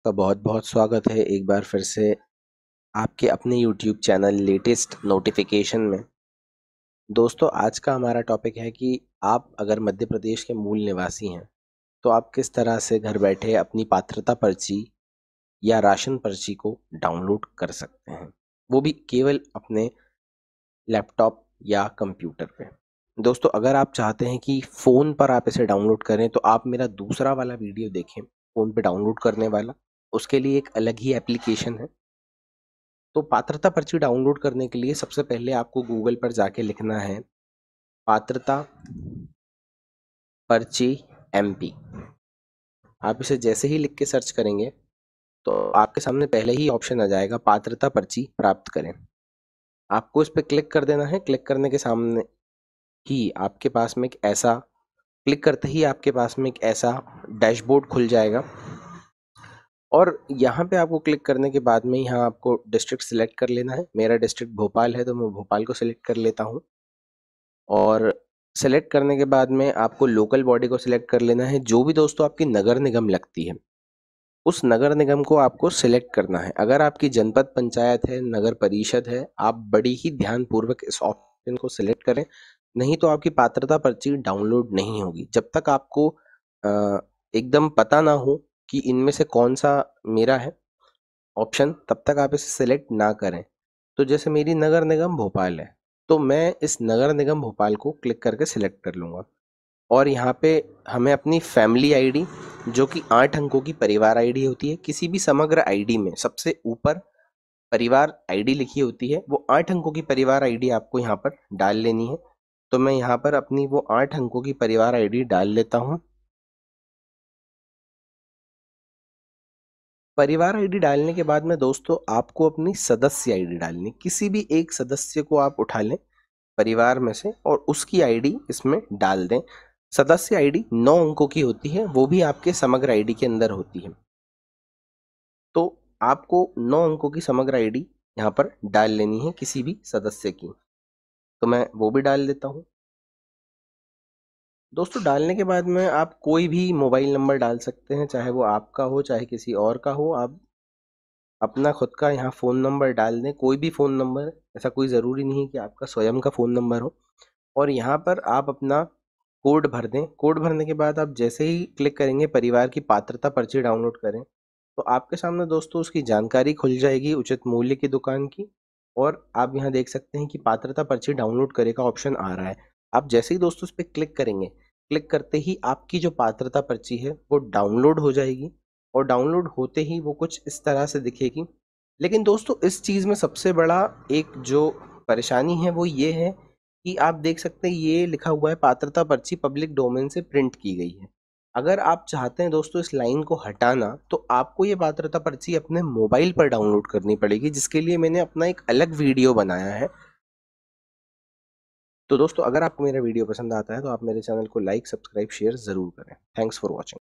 आपका बहुत बहुत स्वागत है एक बार फिर से आपके अपने YouTube चैनल लेटेस्ट नोटिफिकेशन में दोस्तों आज का हमारा टॉपिक है कि आप अगर मध्य प्रदेश के मूल निवासी हैं तो आप किस तरह से घर बैठे अपनी पात्रता पर्ची या राशन पर्ची को डाउनलोड कर सकते हैं वो भी केवल अपने लैपटॉप या कंप्यूटर पे दोस्तों अगर आप चाहते हैं कि फ़ोन पर आप इसे डाउनलोड करें तो आप मेरा दूसरा वाला वीडियो देखें फ़ोन पे डाउनलोड करने वाला उसके लिए एक अलग ही एप्लीकेशन है तो पात्रता पर्ची डाउनलोड करने के लिए सबसे पहले आपको गूगल पर जाके लिखना है पात्रता पर्ची एमपी आप इसे जैसे ही लिख के सर्च करेंगे तो आपके सामने पहले ही ऑप्शन आ जाएगा पात्रता पर्ची प्राप्त करें आपको इस पर क्लिक कर देना है क्लिक करने के सामने ही आपके पास में एक ऐसा क्लिक करते ही आपके पास में एक ऐसा डैशबोर्ड खुल जाएगा और यहाँ पे आपको क्लिक करने के बाद में यहाँ आपको डिस्ट्रिक्ट सिलेक्ट कर लेना है मेरा डिस्ट्रिक्ट भोपाल है तो मैं भोपाल को सिलेक्ट कर लेता हूँ और सेलेक्ट करने के बाद में आपको लोकल बॉडी को सिलेक्ट कर लेना है जो भी दोस्तों आपकी नगर निगम लगती है उस नगर निगम को आपको सिलेक्ट करना है अगर आपकी जनपद पंचायत है नगर परिषद है आप बड़ी ही ध्यानपूर्वक इस ऑप्शन को सिलेक्ट करें नहीं तो आपकी पात्रता पर्ची डाउनलोड नहीं होगी जब तक आपको एकदम पता ना हो कि इनमें से कौन सा मेरा है ऑप्शन तब तक आप इसे सेलेक्ट ना करें तो जैसे मेरी नगर निगम भोपाल है तो मैं इस नगर निगम भोपाल को क्लिक करके सिलेक्ट कर लूँगा और यहाँ पे हमें अपनी फैमिली आईडी जो कि आठ अंकों की परिवार आईडी होती है किसी भी समग्र आईडी में सबसे ऊपर परिवार आईडी लिखी होती है वो आठ अंकों की परिवार आईडी आपको यहाँ पर डाल लेनी है तो मैं यहाँ पर अपनी वो आठ अंकों की परिवार आईडी डाल लेता हूँ परिवार आईडी डालने के बाद में दोस्तों आपको अपनी सदस्य आईडी डालनी किसी भी एक सदस्य को आप उठा लें परिवार में से और उसकी आईडी इसमें डाल दें सदस्य आईडी नौ अंकों की होती है वो भी आपके समग्र आईडी के अंदर होती है तो आपको नौ अंकों की समग्र आईडी यहाँ पर डाल लेनी है किसी भी सदस्य की तो मैं वो भी डाल देता हूँ दोस्तों डालने के बाद में आप कोई भी मोबाइल नंबर डाल सकते हैं चाहे वो आपका हो चाहे किसी और का हो आप अपना खुद का यहाँ फ़ोन नंबर डाल दें कोई भी फ़ोन नंबर ऐसा कोई ज़रूरी नहीं कि आपका स्वयं का फ़ोन नंबर हो और यहाँ पर आप अपना कोड भर दें कोड भरने के बाद आप जैसे ही क्लिक करेंगे परिवार की पात्रता पर्ची डाउनलोड करें तो आपके सामने दोस्तों उसकी जानकारी खुल जाएगी उचित मूल्य की दुकान की और आप यहाँ देख सकते हैं कि पात्रता पर्ची डाउनलोड करे का ऑप्शन आ रहा है आप जैसे ही दोस्तों उस पर क्लिक करेंगे क्लिक करते ही आपकी जो पात्रता पर्ची है वो डाउनलोड हो जाएगी और डाउनलोड होते ही वो कुछ इस तरह से दिखेगी लेकिन दोस्तों इस चीज़ में सबसे बड़ा एक जो परेशानी है वो ये है कि आप देख सकते हैं ये लिखा हुआ है पात्रता पर्ची पब्लिक डोमेन से प्रिंट की गई है अगर आप चाहते हैं दोस्तों इस लाइन को हटाना तो आपको ये पात्रता पर्ची अपने मोबाइल पर डाउनलोड करनी पड़ेगी जिसके लिए मैंने अपना एक अलग वीडियो बनाया है तो दोस्तों अगर आपको मेरा वीडियो पसंद आता है तो आप मेरे चैनल को लाइक सब्सक्राइब शेयर ज़रूर करें थैंक्स फॉर वॉचिंग